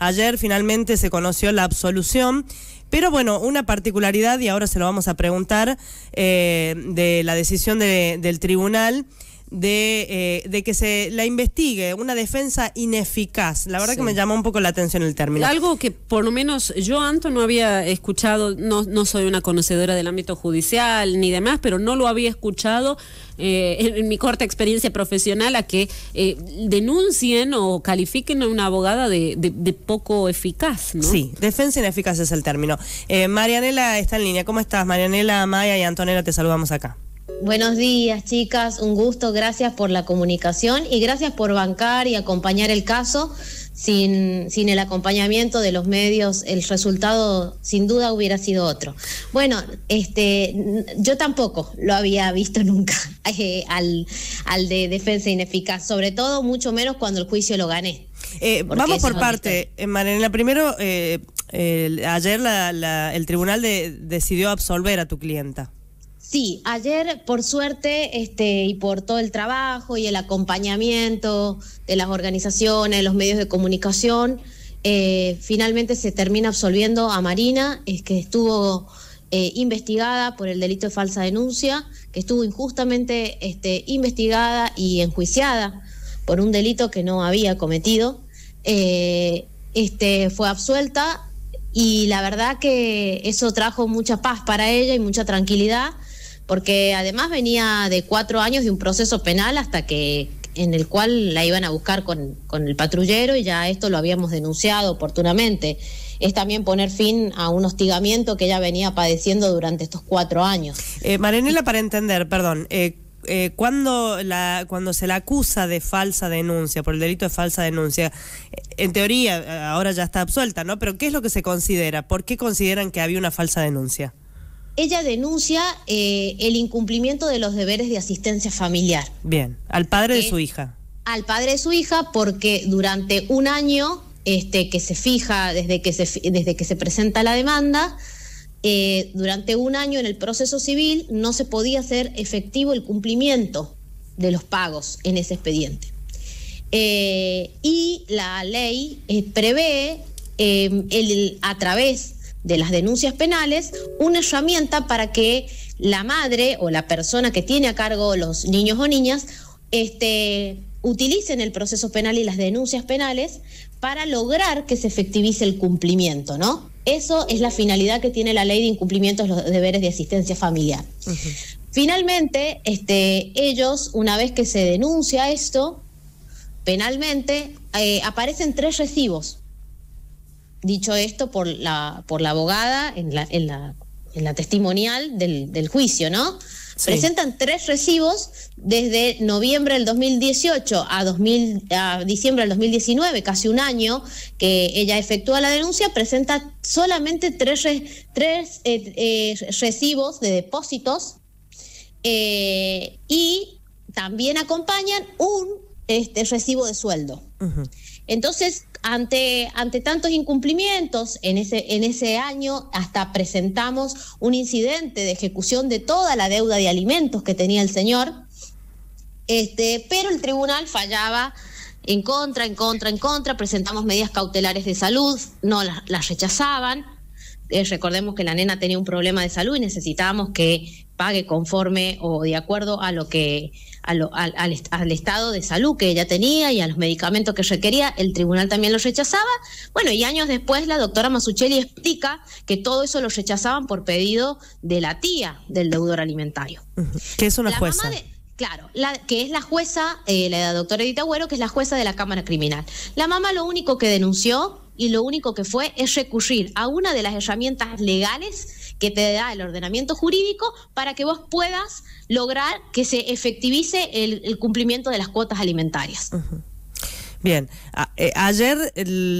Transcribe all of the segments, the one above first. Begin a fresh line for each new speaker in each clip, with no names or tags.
Ayer finalmente se conoció la absolución, pero bueno, una particularidad, y ahora se lo vamos a preguntar, eh, de la decisión del tribunal de, eh, de que se la investigue, una defensa ineficaz. La verdad que me llama un poco la atención el término. Algo que por lo menos yo, Anto, no había escuchado, no, soy una conocedora del ámbito judicial ni demás, pero no lo había escuchado eh, en, mi corta experiencia
profesional a que eh, denuncien o califiquen a una abogada de, de, poco eficaz, Sí,
defensa ineficaz es el término. Marianela está en línea. ¿Cómo estás, Marianela, Maya y Antonella? Te saludamos acá.
Buenos días, chicas. Un gusto. Gracias por la comunicación y gracias por bancar y acompañar el caso. Sin, sin el acompañamiento de los medios, el resultado sin duda hubiera sido otro. Bueno, este, yo tampoco lo había visto nunca eh, al, al de defensa ineficaz, sobre todo mucho menos cuando el juicio lo gané.
Eh, vamos por parte, eh, en Marenela. Primero, ayer el tribunal decidió absolver a tu clienta.
Sí, ayer por suerte este, y por todo el trabajo y el acompañamiento de las organizaciones, los medios de comunicación, eh, finalmente se termina absolviendo a Marina, es que estuvo eh, investigada por el delito de falsa denuncia, que estuvo injustamente este, investigada y enjuiciada por un delito que no había cometido. Eh, este, fue absuelta y la verdad que eso trajo mucha paz para ella y mucha tranquilidad porque además venía de cuatro años de un proceso penal hasta que en el cual la iban a buscar con, con el patrullero y ya esto lo habíamos denunciado oportunamente. Es también poner fin a un hostigamiento que ella venía padeciendo durante estos cuatro años.
Eh, para entender, perdón, eh, eh, cuando, la, cuando se la acusa de falsa denuncia, por el delito de falsa denuncia, eh, en teoría ahora ya está absuelta, ¿no? Pero ¿qué es lo que se considera? ¿Por qué consideran que había una falsa denuncia?
ella denuncia eh, el incumplimiento de los deberes de asistencia familiar.
Bien, al padre de su hija.
Al padre de su hija porque durante un año este, que se fija desde que se, desde que se presenta la demanda, eh, durante un año en el proceso civil no se podía hacer efectivo el cumplimiento de los pagos en ese expediente. Eh, y la ley prevé el, a través de las denuncias penales una herramienta para que la madre o la persona que tiene a cargo los niños o niñas este, utilicen el proceso penal y las denuncias penales para lograr que se efectivice el cumplimiento, ¿no? Eso es la finalidad que tiene la ley de incumplimiento de los deberes de asistencia familiar. Finalmente, este, ellos, una vez que se denuncia esto penalmente, eh, aparecen tres recibos dicho esto por la, por la abogada en la, en la, testimonial del, juicio, ¿no? Presentan tres recibos desde noviembre del 2018 a, diciembre del 2019, casi un año que ella efectúa la denuncia, presenta solamente tres, tres eh, eh, recibos de depósitos eh, y también acompañan un este, recibo de sueldo. Entonces, ante, ante tantos incumplimientos, en ese, en ese año hasta presentamos un incidente de ejecución de toda la deuda de alimentos que tenía el señor, este, pero el tribunal fallaba en contra, en contra, en contra, presentamos medidas cautelares de salud, no las, rechazaban. Eh, recordemos que la nena tenía un problema de salud y necesitábamos que pague conforme o de acuerdo a lo que al, al, estado de salud que ella tenía y a los medicamentos que requería, el tribunal también los rechazaba. Bueno, y años después la doctora Masuchelli explica que todo eso lo rechazaban por pedido de la tía del deudor alimentario. Que es una la jueza. claro, la, que es la jueza, eh, la doctora Edita Agüero, que es la jueza de la Cámara Criminal. La mamá lo único que denunció y lo único que fue es recurrir a una de las herramientas legales que te da el ordenamiento jurídico para que vos puedas lograr que se efectivice el, cumplimiento de las cuotas alimentarias.
Bien, eh, ayer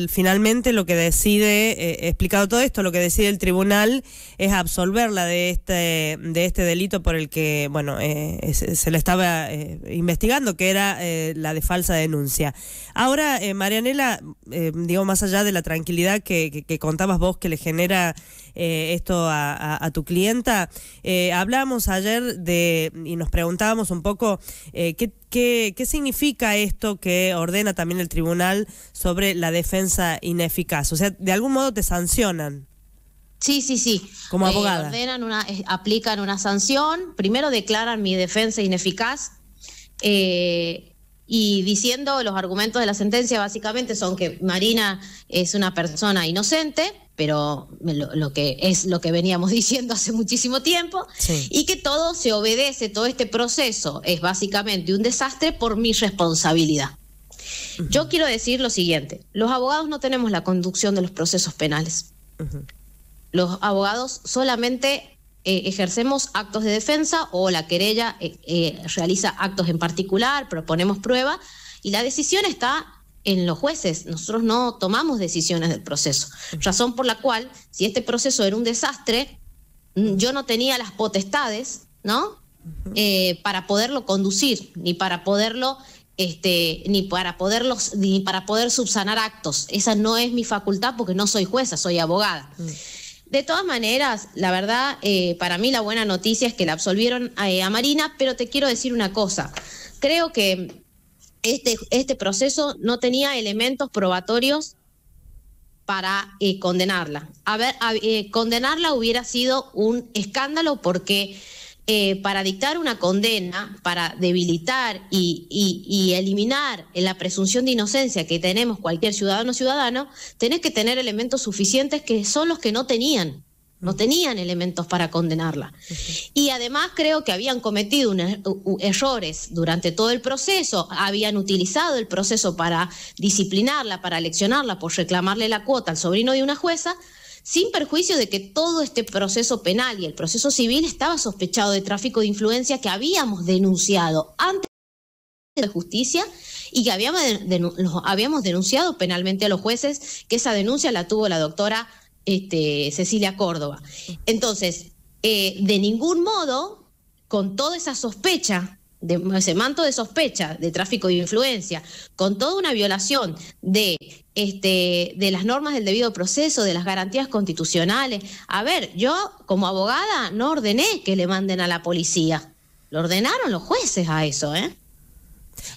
finalmente lo que decide, he eh, explicado todo esto, lo que decide el tribunal es absolverla de este, de este delito por el que, bueno, eh, se, le estaba investigando, que era la de falsa denuncia. Ahora, Marianela, digo, más allá de la tranquilidad que, contabas vos que le genera eh, esto a, tu clienta. Eh, hablamos ayer de, y nos preguntábamos un poco eh, qué, significa esto que ordena también el tribunal sobre la defensa ineficaz. O sea, de algún modo te sancionan. Sí, sí, sí. Como eh, abogada.
ordenan una, aplican una sanción. Primero declaran mi defensa ineficaz y diciendo los argumentos de la sentencia básicamente son que Marina es una persona inocente, pero lo, que es lo que veníamos diciendo hace muchísimo tiempo, y que todo se obedece, todo este proceso es básicamente un desastre por mi responsabilidad. Yo quiero decir lo siguiente, los abogados no tenemos la conducción de los procesos penales. Los abogados solamente eh, ejercemos actos de defensa o la querella eh, eh, realiza actos en particular, proponemos prueba y la decisión está en los jueces. Nosotros no tomamos decisiones del proceso. Razón por la cual, si este proceso era un desastre, mm, yo no tenía las potestades, ¿no? para poderlo conducir, ni para poderlo este, ni para poderlos, ni para poder subsanar actos. Esa no es mi facultad porque no soy jueza, soy abogada. Mm. De todas maneras, la verdad, eh, para mí la buena noticia es que la absolvieron eh, a, Marina, pero te quiero decir una cosa. Creo que este, este proceso no tenía elementos probatorios para eh, condenarla. A ver, condenarla hubiera sido un escándalo porque eh, para dictar una condena, para debilitar y, eliminar la presunción de inocencia que tenemos cualquier ciudadano o ciudadano, tenés que tener elementos suficientes que son los que no tenían. No mm. tenían elementos para condenarla. Y además creo que habían cometido er-, errores durante todo el proceso, habían utilizado el proceso para disciplinarla, para leccionarla, por reclamarle la cuota al sobrino de una jueza, sin perjuicio de que todo este proceso penal y el proceso civil estaba sospechado de tráfico de influencia que habíamos denunciado antes de justicia y que habíamos, denunciado penalmente a los jueces, que esa denuncia la tuvo la doctora este, Cecilia Córdoba. Entonces, eh, de ningún modo, con toda esa sospecha de ese manto de sospecha de tráfico de influencia, con toda una violación de, este, de las normas del debido proceso, de las garantías constitucionales. A ver, yo como abogada no ordené que le manden a la policía. Lo ordenaron los jueces a eso, ¿eh?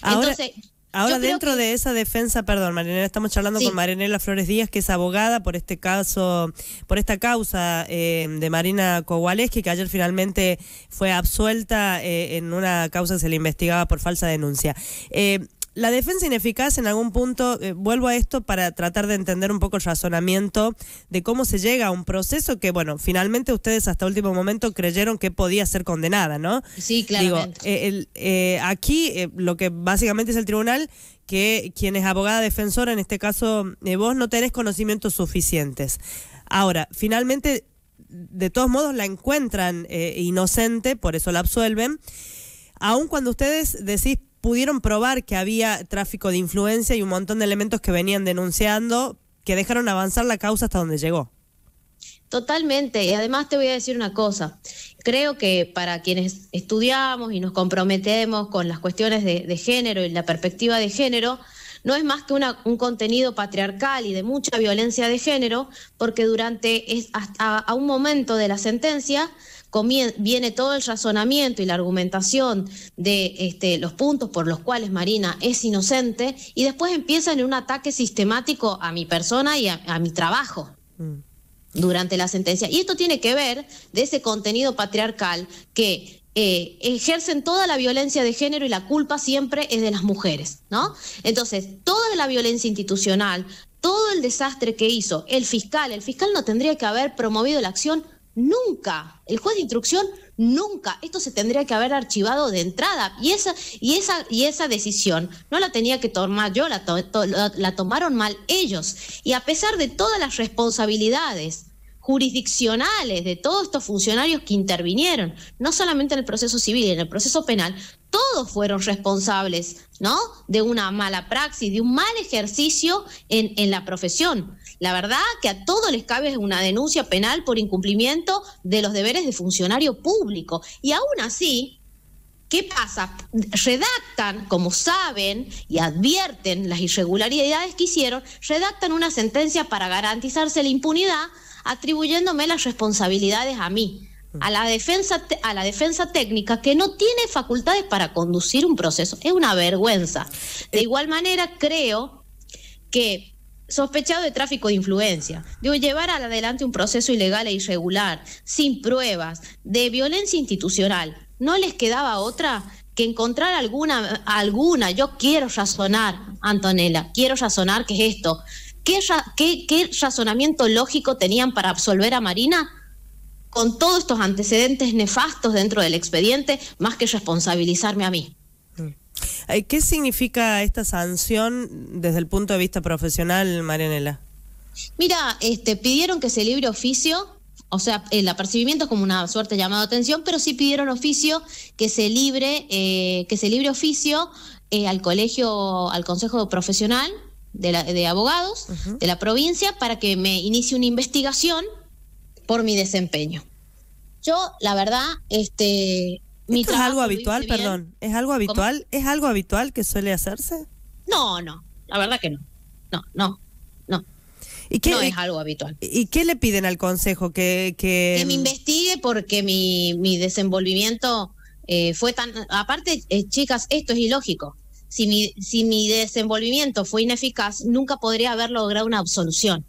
Entonces, Ahora, dentro
de esa defensa, perdón, Marinela, estamos charlando con Marinela Flores Díaz, que es abogada por este caso, por esta causa eh, de Marina Kowaleski, que ayer finalmente fue absuelta eh, en una causa que se le investigaba por falsa denuncia. Eh, la defensa ineficaz en algún punto, eh, vuelvo a esto para tratar de entender un poco el razonamiento de cómo se llega a un proceso que, bueno, finalmente ustedes hasta último momento creyeron que podía ser condenada, ¿no? Sí, claro. Eh, eh, aquí lo que básicamente es el tribunal, que quien es abogada defensora, en este caso vos, no tenés conocimientos suficientes. Ahora, finalmente, de todos modos la encuentran inocente, por eso la absuelven, aun cuando ustedes decís pudieron probar que había tráfico de influencia y un montón de elementos que venían denunciando que dejaron avanzar la causa hasta donde llegó.
Totalmente, y además te voy a decir una cosa, creo que para quienes estudiamos y nos comprometemos con las cuestiones de, género y la perspectiva de género, no es más que un contenido patriarcal y de mucha violencia de género, porque durante es, hasta a un momento de la sentencia viene todo el razonamiento y la argumentación de este, los puntos por los cuales Marina es inocente y después empiezan en un ataque sistemático a mi persona y a, mi trabajo. Mm. durante la sentencia. Y esto tiene que ver de ese contenido patriarcal que eh, ejercen toda la violencia de género y la culpa siempre es de las mujeres, ¿no? Entonces, toda la violencia institucional, todo el desastre que hizo el fiscal, el fiscal no tendría que haber promovido la acción Nunca, el juez de instrucción nunca, esto se tendría que haber archivado de entrada y esa y esa y esa decisión no la tenía que tomar yo, la, la, tomaron mal ellos y a pesar de todas las responsabilidades jurisdiccionales de todos estos funcionarios que intervinieron, no solamente en el proceso civil, y en el proceso penal, todos fueron responsables, ¿no? De una mala praxis, de un mal ejercicio en, en la profesión. La verdad que a todos les cabe una denuncia penal por incumplimiento de los deberes de funcionario público. Y aún así, ¿Qué pasa? Redactan, como saben y advierten las irregularidades que hicieron, redactan una sentencia para garantizarse la impunidad, atribuyéndome las responsabilidades a mí, a la defensa, a la defensa técnica que no tiene facultades para conducir un proceso. Es una vergüenza. De eh, igual manera, creo que sospechado de tráfico de influencia. de llevar adelante un proceso ilegal e irregular, sin pruebas, de violencia institucional, ¿no les quedaba otra? que encontrar alguna, alguna, yo quiero razonar, Antonella, quiero razonar qué es esto. ¿Qué, qué razonamiento lógico tenían para absolver a Marina? Con todos estos antecedentes nefastos dentro del expediente, más que responsabilizarme a mí. Eh, ¿Qué
significa esta sanción desde el punto de vista profesional, Marianela?
Mira, este, pidieron que se libre oficio, o sea, el apercibimiento es como una suerte llamada llamado atención, pero sí pidieron oficio que se libre, eh, que se libre oficio eh, al colegio, al consejo profesional de, abogados de la provincia para que me inicie una investigación por mi desempeño. Yo, la verdad, este,
¿Esto es algo habitual, perdón? ¿Es algo habitual? ¿Es algo habitual que suele hacerse?
No, no, la verdad que no. No, no, no. ¿Y qué, no es algo habitual. ¿Y qué le piden al consejo? Que, me investigue porque mi, mi desenvolvimiento eh, fue tan... Aparte, eh, chicas, esto es ilógico. Si mi, si mi desenvolvimiento fue ineficaz, nunca podría haber logrado una absolución.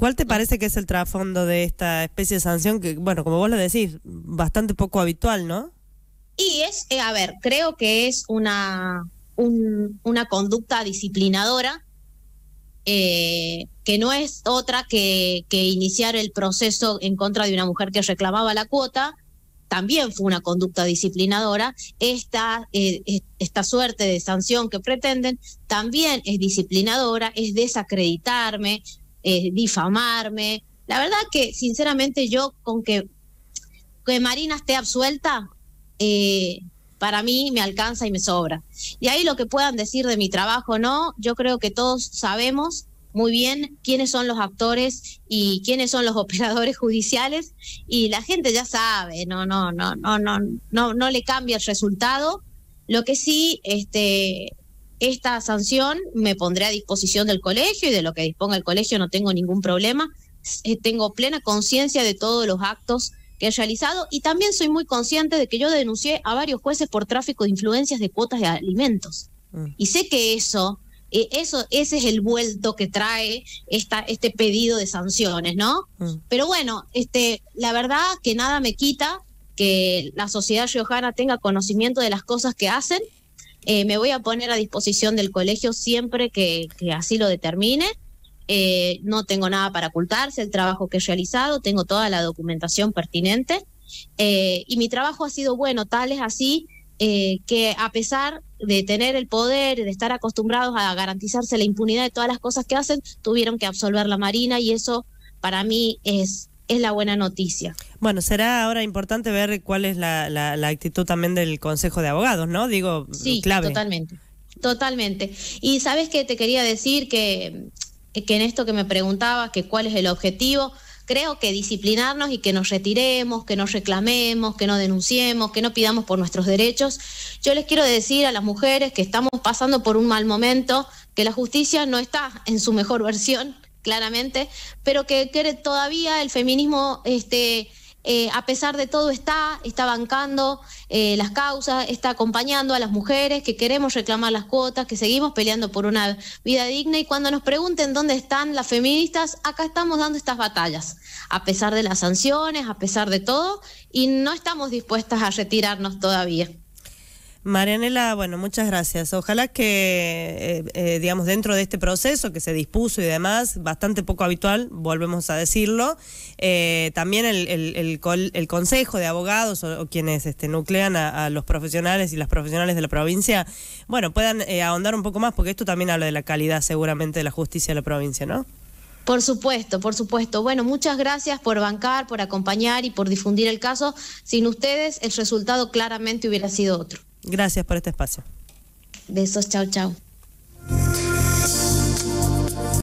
¿Cuál te ah. parece que es el trasfondo de esta especie de sanción que, bueno, como vos lo decís, bastante poco habitual, ¿no?
Y es, eh, a ver, creo que es una, una conducta disciplinadora eh, que no es otra que, iniciar el proceso en contra de una mujer que reclamaba la cuota, también fue una conducta disciplinadora, esta, eh, esta suerte de sanción que pretenden también es disciplinadora, es desacreditarme, eh, difamarme. La verdad que, sinceramente, yo con que, que Marina esté absuelta, eh, para mí me alcanza y me sobra. Y ahí lo que puedan decir de mi trabajo, ¿no? Yo creo que todos sabemos muy bien quiénes son los actores y quiénes son los operadores judiciales y la gente ya sabe, no no no no no no no le cambia el resultado. Lo que sí este esta sanción me pondré a disposición del colegio y de lo que disponga el colegio no tengo ningún problema. Eh, tengo plena conciencia de todos los actos que he realizado y también soy muy consciente de que yo denuncié a varios jueces por tráfico de influencias de cuotas de alimentos. Mm. Y sé que eso, eh, eso, ese es el vuelto que trae esta, este pedido de sanciones, ¿no? Mm. Pero bueno, este, la verdad que nada me quita que la sociedad riojana tenga conocimiento de las cosas que hacen eh, me voy a poner a disposición del colegio siempre que, así lo determine. Eh, no tengo nada para ocultarse, el trabajo que he realizado, tengo toda la documentación pertinente eh, y mi trabajo ha sido bueno, tal es así que a pesar de tener el poder, de estar acostumbrados a garantizarse la impunidad de todas las cosas que hacen, tuvieron que absolver la Marina y eso para mí es es la buena noticia. Bueno, será
ahora importante ver cuál es la, actitud también del Consejo de Abogados, ¿no? Digo, sí, totalmente.
Totalmente. Y sabes que te quería decir que, que en esto que me preguntabas, que cuál es el objetivo, creo que disciplinarnos y que nos retiremos, que nos reclamemos, que no denunciemos, que no pidamos por nuestros derechos. Yo les quiero decir a las mujeres que estamos pasando por un mal momento, que la justicia no está en su mejor versión claramente, pero que, todavía el feminismo, este, eh, a pesar de todo, está, está bancando eh, las causas, está acompañando a las mujeres que queremos reclamar las cuotas, que seguimos peleando por una vida digna y cuando nos pregunten dónde están las feministas, acá estamos dando estas batallas, a pesar de las sanciones, a pesar de todo, y no estamos dispuestas a retirarnos todavía. Marianela, bueno,
muchas gracias. Ojalá que, eh, eh, digamos, dentro de este proceso que se dispuso y demás, bastante poco habitual, volvemos a decirlo, eh, también el, Consejo de Abogados o, quienes este, nuclean a, los profesionales y las profesionales de la provincia, bueno, puedan ahondar un poco más, porque esto también habla de la calidad seguramente de la justicia de la provincia, ¿no?
Por supuesto, por supuesto. Bueno, muchas gracias por bancar, por acompañar y por difundir el caso. Sin ustedes, el resultado claramente hubiera sido otro. Gracias por este espacio. Besos, chao, chao.